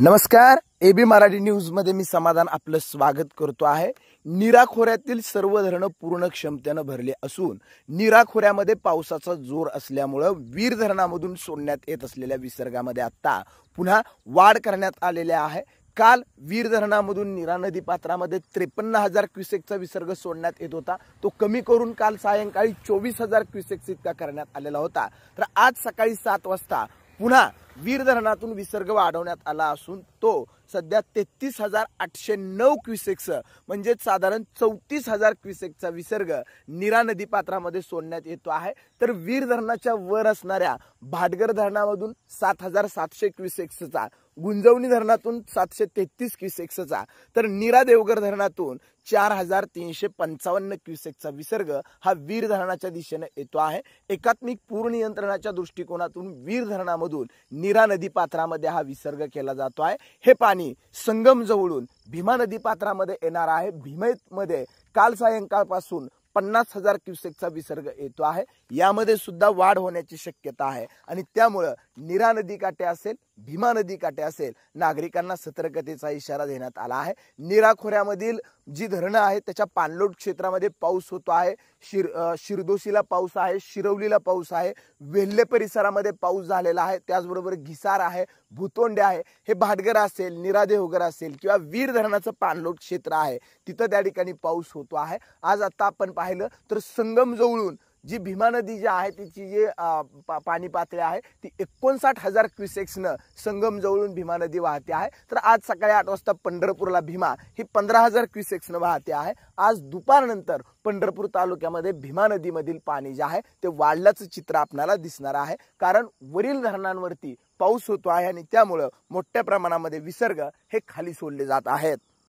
नमस्कार A B Marathi मध्ये मी समाधान आपलं स्वागत करतो आहे निराखोऱ्यातील खोऱ्यातील सर्व धरणं पूर्ण क्षमतेनं भरले असून निराखोऱ्यामध्ये खोऱ्यामध्ये पावसाचा जोर असल्यामुळं वीर धरणामधून सोडण्यात येत असलेल्या विसर्गामध्ये आता पुन्हा वाढ करण्यात आलेल्या आहे काल वीर धरणामधून निरा नदी पात्रामध्ये त्रेपन्न हजार क्युसेकचा विसर्ग सोडण्यात येत होता तो कमी करून काल सायंकाळी चोवीस हजार क्युसेक्स इतका करण्यात आलेला होता तर आज सकाळी सात वाजता पुन्हा वीर धरणातून विसर्ग वाढवण्यात आला असून तो सध्या तेहतीस हजार आठशे नऊ क्युसेक्स म्हणजे साधारण चौतीस हजार क्युसेकचा विसर्ग निरा नदी पात्रामध्ये सोडण्यात येतो आहे तर वीर धरणाच्या वर असणाऱ्या भाटगर धरणामधून सात हजार सातशे क्युसेक्सचा गुंजवणी धरणातून सातशे तेहतीस क्युसेक्सचा तर नीरा देवघर धरणातून चार हजार तीनशे पंचावन्न क्युसेकचा विसर्ग हा वीर धरणाच्या दिशेनं येतो आहे एकात्मिक पूर नियंत्रणाच्या दृष्टिकोनातून वीर धरणामधून निरा नदी पात्रामध्ये हा विसर्ग केला जातो आहे हे पाणी संगम जवळून भीमा नदी पात्रामध्ये येणार आहे भीमेमध्ये काल सायंकाळपासून पन्नास हजार क्युसेकचा विसर्ग येतो आहे यामध्ये सुद्धा वाढ होण्याची शक्यता आहे आणि त्यामुळं निरा नदी काटे असेल भीमा नदी काटे असेल नागरिकांना सतर्कतेचा इशारा देण्यात आला आहे निरा खोऱ्यामधील जी धरणं आहेत त्याच्या पाणलोट क्षेत्रामध्ये पाऊस होतो आहे शिर शिरदोशीला पाऊस आहे शिरवलीला पाऊस आहे वेल्हे परिसरामध्ये पाऊस झालेला आहे त्याचबरोबर घिसार आहे भूतोंडे आहे हे भाटगर असेल निरा वगैरे असेल किंवा वीर धरणाचं पाणलोट क्षेत्र आहे तिथं त्या ठिकाणी पाऊस होतो आहे आज आता आपण पाहिलं तर संगम जवळून जी भीमा नदी जी आहे तिची जी पाणी पातळी आहे ती एकोणसाठ हजार क्युसेक्सनं संगमजवळून भीमा नदी वाहते आहे तर आज सकाळी आठ वाजता पंढरपूरला भीमा ही पंधरा हजार क्युसेक्सनं वाहते आहे आज दुपारनंतर पंढरपूर तालुक्यामध्ये भीमा नदीमधील पाणी जे आहे ते वाढल्याचं चित्र आपल्याला दिसणार आहे कारण वरील धरणांवरती पाऊस होतो आहे आणि त्यामुळं मोठ्या प्रमाणामध्ये विसर्ग हे खाली सोडले जात आहेत